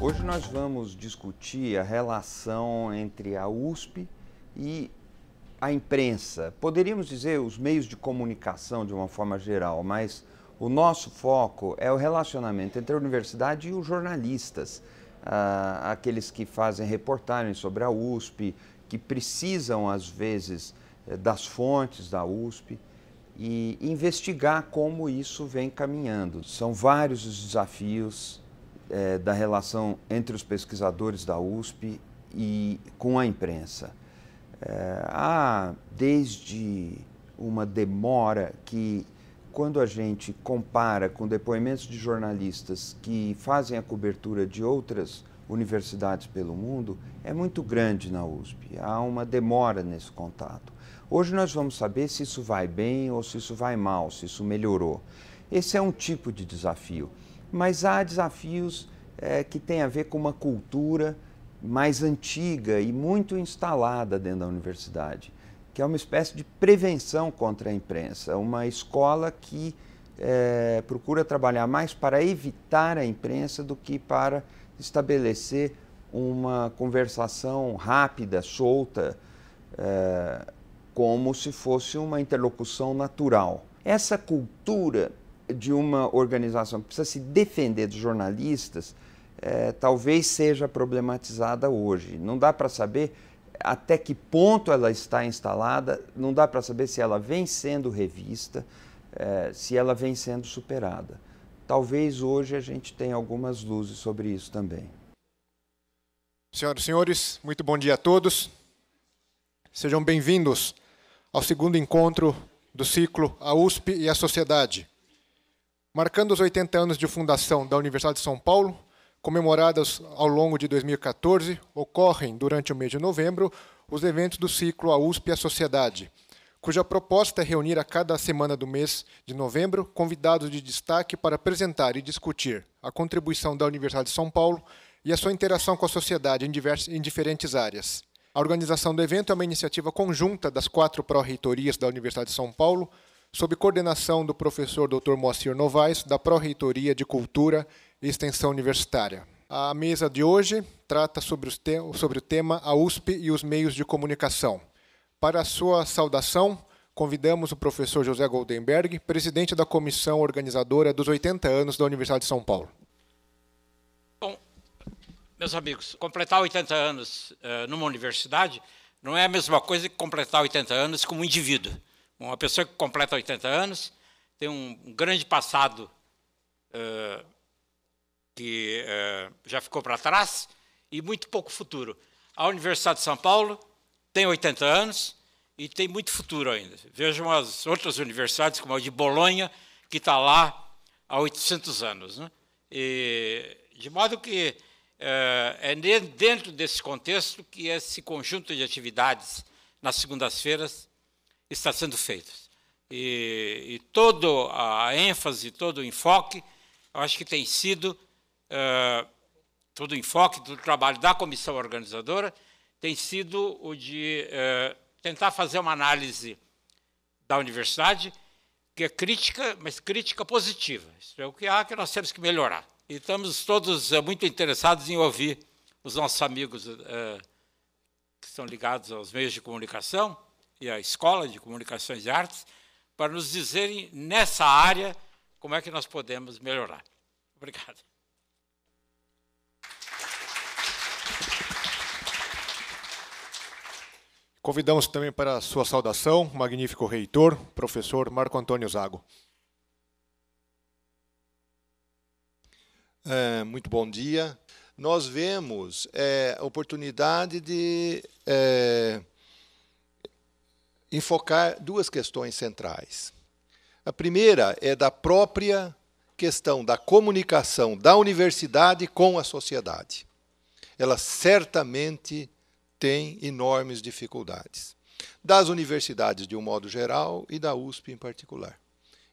Hoje nós vamos discutir a relação entre a USP e a imprensa, poderíamos dizer os meios de comunicação de uma forma geral, mas o nosso foco é o relacionamento entre a universidade e os jornalistas, ah, aqueles que fazem reportagens sobre a USP, que precisam, às vezes, eh, das fontes da USP e investigar como isso vem caminhando. São vários os desafios eh, da relação entre os pesquisadores da USP e com a imprensa. É, há desde uma demora que, quando a gente compara com depoimentos de jornalistas que fazem a cobertura de outras universidades pelo mundo, é muito grande na USP. Há uma demora nesse contato. Hoje nós vamos saber se isso vai bem ou se isso vai mal, se isso melhorou. Esse é um tipo de desafio. Mas há desafios é, que têm a ver com uma cultura mais antiga e muito instalada dentro da universidade, que é uma espécie de prevenção contra a imprensa, uma escola que é, procura trabalhar mais para evitar a imprensa do que para estabelecer uma conversação rápida, solta, é, como se fosse uma interlocução natural. Essa cultura de uma organização que precisa se defender dos jornalistas é, talvez seja problematizada hoje. Não dá para saber até que ponto ela está instalada, não dá para saber se ela vem sendo revista, é, se ela vem sendo superada. Talvez hoje a gente tenha algumas luzes sobre isso também. Senhoras e senhores, muito bom dia a todos. Sejam bem-vindos ao segundo encontro do ciclo A USP e a Sociedade. Marcando os 80 anos de fundação da Universidade de São Paulo, comemoradas ao longo de 2014, ocorrem, durante o mês de novembro, os eventos do ciclo A USP e a Sociedade, cuja proposta é reunir a cada semana do mês de novembro convidados de destaque para apresentar e discutir a contribuição da Universidade de São Paulo e a sua interação com a sociedade em, diversas, em diferentes áreas. A organização do evento é uma iniciativa conjunta das quatro pró-reitorias da Universidade de São Paulo, sob coordenação do professor Dr. Moacir Novaes, da Pró-Reitoria de Cultura e extensão universitária. A mesa de hoje trata sobre, sobre o tema A USP e os meios de comunicação. Para a sua saudação, convidamos o professor José Goldenberg, presidente da comissão organizadora dos 80 anos da Universidade de São Paulo. Bom, meus amigos, completar 80 anos uh, numa universidade não é a mesma coisa que completar 80 anos como indivíduo. Uma pessoa que completa 80 anos tem um grande passado uh, que eh, já ficou para trás e muito pouco futuro. A Universidade de São Paulo tem 80 anos e tem muito futuro ainda. Vejam as outras universidades, como a de Bolonha, que está lá há 800 anos. Né? E, de modo que eh, é dentro desse contexto que esse conjunto de atividades nas segundas-feiras está sendo feito. E, e toda a ênfase, todo o enfoque, eu acho que tem sido eh, todo o enfoque do trabalho da comissão organizadora tem sido o de eh, tentar fazer uma análise da universidade que é crítica, mas crítica positiva. Isso é o que há que nós temos que melhorar. E estamos todos eh, muito interessados em ouvir os nossos amigos que estão ligados aos meios de comunicação e à Escola de Comunicações e Artes para nos dizerem nessa área como é que nós podemos melhorar. Obrigado. Convidamos também para sua saudação o magnífico reitor, professor Marco Antônio Zago. É, muito bom dia. Nós vemos é, a oportunidade de é, enfocar duas questões centrais. A primeira é da própria questão da comunicação da universidade com a sociedade. Ela certamente tem enormes dificuldades. Das universidades, de um modo geral, e da USP em particular.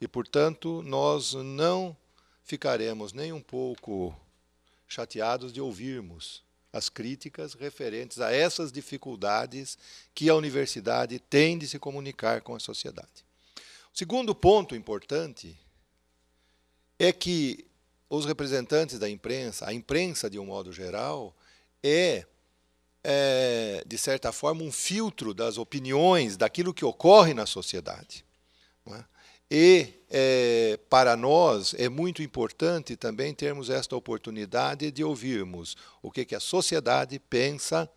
E, portanto, nós não ficaremos nem um pouco chateados de ouvirmos as críticas referentes a essas dificuldades que a universidade tem de se comunicar com a sociedade. O segundo ponto importante é que os representantes da imprensa, a imprensa de um modo geral, é é, de certa forma, um filtro das opiniões, daquilo que ocorre na sociedade. É? E, é, para nós, é muito importante também termos esta oportunidade de ouvirmos o que, que a sociedade pensa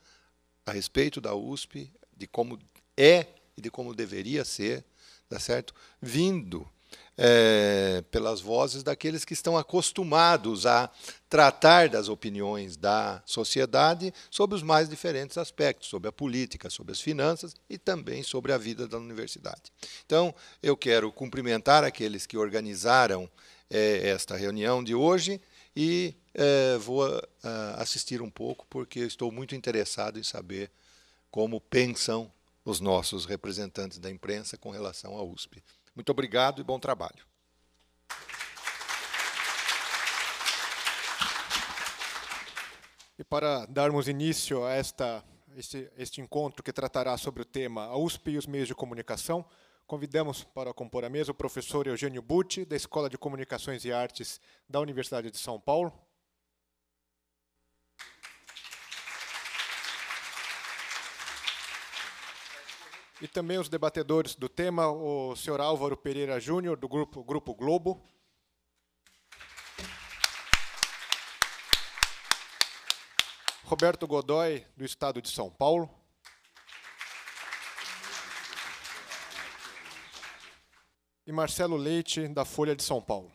a respeito da USP, de como é e de como deveria ser, tá certo? vindo é, pelas vozes daqueles que estão acostumados a tratar das opiniões da sociedade sobre os mais diferentes aspectos, sobre a política, sobre as finanças e também sobre a vida da universidade. Então, eu quero cumprimentar aqueles que organizaram é, esta reunião de hoje e é, vou a, ah, assistir um pouco, porque estou muito interessado em saber como pensam os nossos representantes da imprensa com relação à USP. Muito obrigado e bom trabalho. E para darmos início a esta, este, este encontro que tratará sobre o tema a USP e os meios de comunicação, convidamos para compor a mesa o professor Eugênio Butti, da Escola de Comunicações e Artes da Universidade de São Paulo, e também os debatedores do tema, o senhor Álvaro Pereira Júnior, do grupo, grupo Globo. Roberto Godoy, do Estado de São Paulo. E Marcelo Leite, da Folha de São Paulo.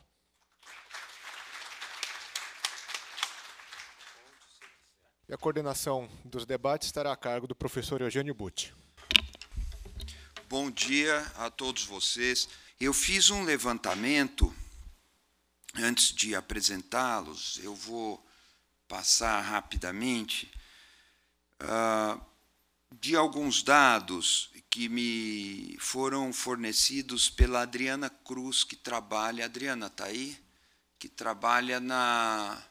E a coordenação dos debates estará a cargo do professor Eugênio Butti. Bom dia a todos vocês. Eu fiz um levantamento antes de apresentá-los. Eu vou passar rapidamente uh, de alguns dados que me foram fornecidos pela Adriana Cruz, que trabalha. Adriana, está aí? Que trabalha na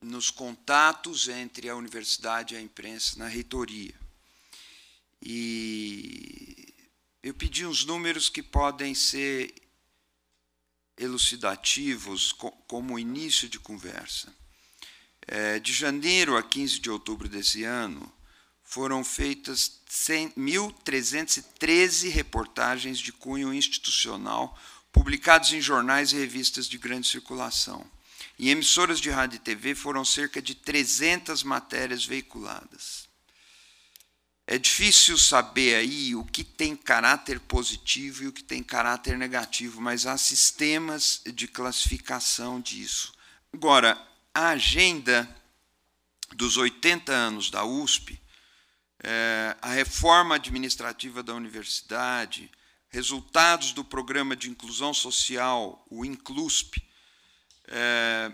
nos contatos entre a universidade e a imprensa na reitoria. E eu pedi uns números que podem ser elucidativos como início de conversa. É, de janeiro a 15 de outubro desse ano, foram feitas 1.313 reportagens de cunho institucional, publicadas em jornais e revistas de grande circulação. Em emissoras de rádio e TV foram cerca de 300 matérias veiculadas. É difícil saber aí o que tem caráter positivo e o que tem caráter negativo, mas há sistemas de classificação disso. Agora, a agenda dos 80 anos da USP, é, a reforma administrativa da universidade, resultados do programa de inclusão social, o INCLUSP, é,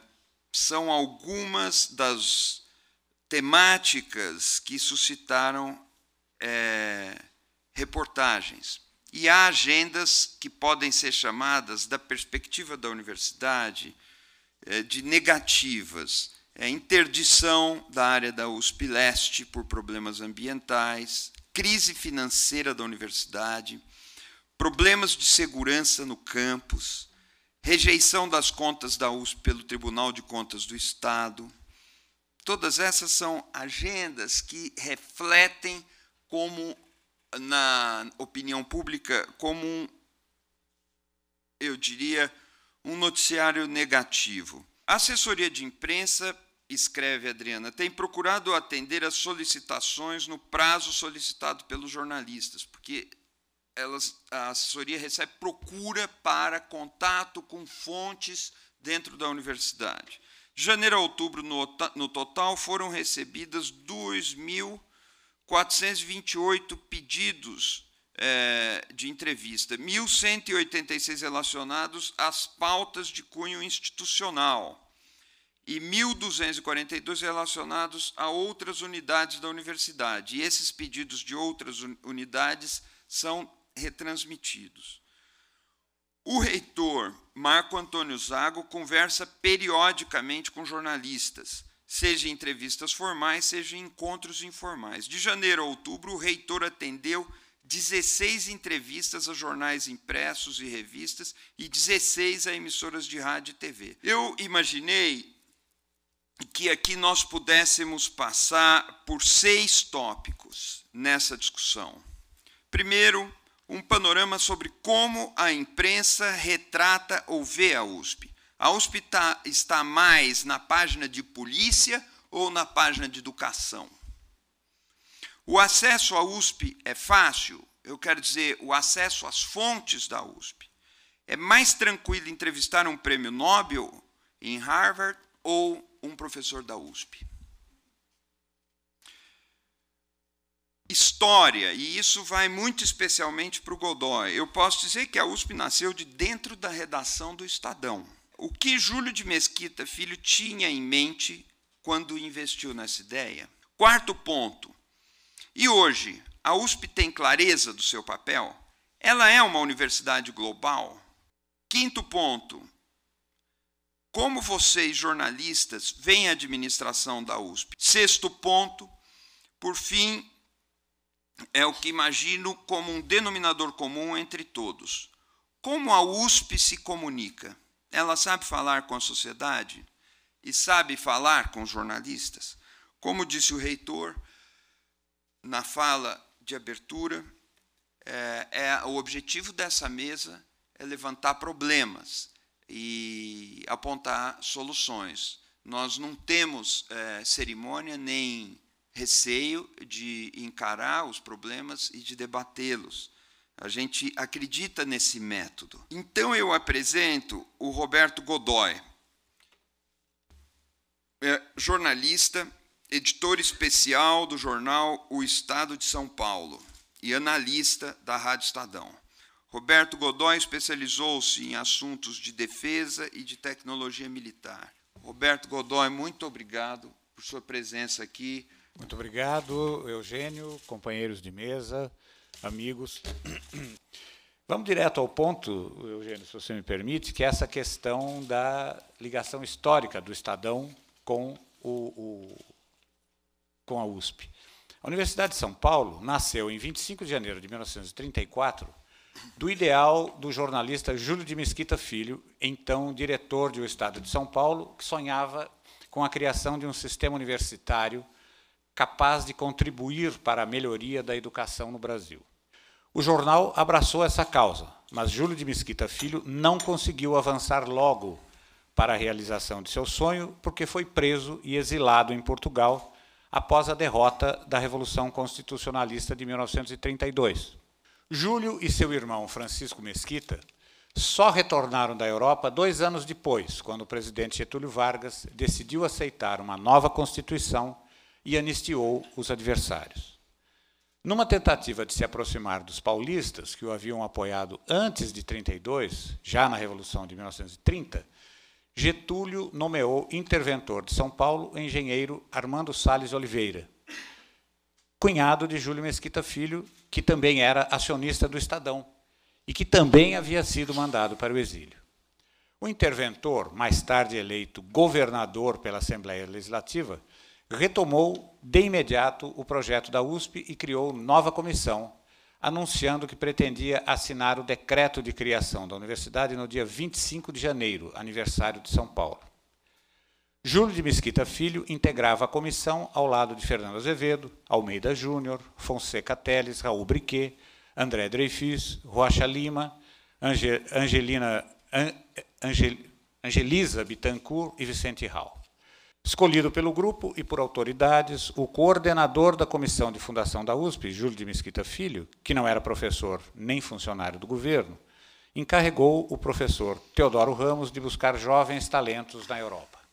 são algumas das temáticas que suscitaram é, reportagens. E há agendas que podem ser chamadas, da perspectiva da universidade, é, de negativas. É, interdição da área da USP Leste por problemas ambientais, crise financeira da universidade, problemas de segurança no campus, rejeição das contas da USP pelo Tribunal de Contas do Estado. Todas essas são agendas que refletem como na opinião pública como um, eu diria, um noticiário negativo. A assessoria de imprensa, escreve Adriana, tem procurado atender às solicitações no prazo solicitado pelos jornalistas, porque elas, a assessoria recebe procura para contato com fontes dentro da universidade. De janeiro a outubro, no, no total, foram recebidas 2.000 428 pedidos é, de entrevista, 1.186 relacionados às pautas de cunho institucional e 1.242 relacionados a outras unidades da universidade. E esses pedidos de outras unidades são retransmitidos. O reitor Marco Antônio Zago conversa periodicamente com jornalistas seja entrevistas formais, seja encontros informais. De janeiro a outubro, o reitor atendeu 16 entrevistas a jornais impressos e revistas e 16 a emissoras de rádio e TV. Eu imaginei que aqui nós pudéssemos passar por seis tópicos nessa discussão. Primeiro, um panorama sobre como a imprensa retrata ou vê a USP. A USP tá, está mais na página de polícia ou na página de educação? O acesso à USP é fácil? Eu quero dizer, o acesso às fontes da USP. É mais tranquilo entrevistar um prêmio Nobel em Harvard ou um professor da USP? História, e isso vai muito especialmente para o Godoy. Eu posso dizer que a USP nasceu de dentro da redação do Estadão. O que Júlio de Mesquita Filho tinha em mente quando investiu nessa ideia? Quarto ponto. E hoje, a USP tem clareza do seu papel? Ela é uma universidade global? Quinto ponto. Como vocês, jornalistas, veem a administração da USP? Sexto ponto. Por fim, é o que imagino como um denominador comum entre todos. Como a USP se comunica? Ela sabe falar com a sociedade e sabe falar com os jornalistas. Como disse o reitor na fala de abertura, é, é, o objetivo dessa mesa é levantar problemas e apontar soluções. Nós não temos é, cerimônia nem receio de encarar os problemas e de debatê-los. A gente acredita nesse método. Então eu apresento o Roberto Godoy, é jornalista, editor especial do jornal O Estado de São Paulo e analista da Rádio Estadão. Roberto Godoy especializou-se em assuntos de defesa e de tecnologia militar. Roberto Godoy, muito obrigado por sua presença aqui. Muito obrigado, Eugênio, companheiros de mesa amigos. Vamos direto ao ponto, Eugênio, se você me permite, que é essa questão da ligação histórica do Estadão com, o, o, com a USP. A Universidade de São Paulo nasceu em 25 de janeiro de 1934 do ideal do jornalista Júlio de Mesquita Filho, então diretor do Estado de São Paulo, que sonhava com a criação de um sistema universitário capaz de contribuir para a melhoria da educação no Brasil. O jornal abraçou essa causa, mas Júlio de Mesquita Filho não conseguiu avançar logo para a realização de seu sonho, porque foi preso e exilado em Portugal após a derrota da Revolução Constitucionalista de 1932. Júlio e seu irmão Francisco Mesquita só retornaram da Europa dois anos depois, quando o presidente Getúlio Vargas decidiu aceitar uma nova Constituição e anistiou os adversários. Numa tentativa de se aproximar dos paulistas, que o haviam apoiado antes de 32, já na Revolução de 1930, Getúlio nomeou interventor de São Paulo o engenheiro Armando Sales Oliveira, cunhado de Júlio Mesquita Filho, que também era acionista do Estadão e que também havia sido mandado para o exílio. O interventor, mais tarde eleito governador pela Assembleia Legislativa, retomou de imediato o projeto da USP e criou nova comissão, anunciando que pretendia assinar o decreto de criação da universidade no dia 25 de janeiro, aniversário de São Paulo. Júlio de Mesquita Filho integrava a comissão ao lado de Fernando Azevedo, Almeida Júnior, Fonseca Teles, Raul Briquet, André Dreyfus, Rocha Lima, Angelina, Angel, Angelisa Bitancourt e Vicente Hall. Escolhido pelo grupo e por autoridades, o coordenador da comissão de fundação da USP, Júlio de Mesquita Filho, que não era professor nem funcionário do governo, encarregou o professor Teodoro Ramos de buscar jovens talentos na Europa.